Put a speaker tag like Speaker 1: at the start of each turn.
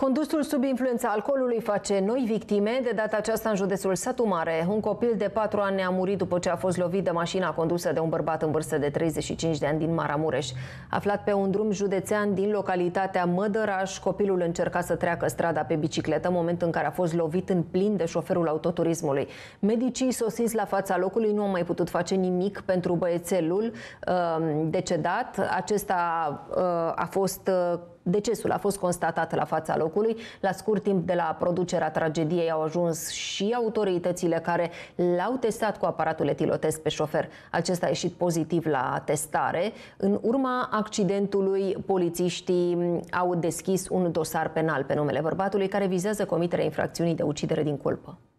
Speaker 1: Condusul sub influența alcoolului face noi victime, de data aceasta în județul Satu Mare. Un copil de 4 ani a murit după ce a fost lovit de mașina condusă de un bărbat în vârstă de 35 de ani din Maramureș. Aflat pe un drum județean din localitatea Mădăraș, copilul încerca să treacă strada pe bicicletă, moment în care a fost lovit în plin de șoferul autoturismului. Medicii sosiți la fața locului nu au mai putut face nimic pentru băiețelul uh, decedat. Acesta uh, a fost uh, decesul a fost constatat la fața locului locului. La scurt timp de la producerea tragediei au ajuns și autoritățile care l-au testat cu aparatul etilotest pe șofer. Acesta a ieșit pozitiv la testare. În urma accidentului, polițiștii au deschis un dosar penal pe numele bărbatului care vizează comiterea infracțiunii de ucidere din culpă.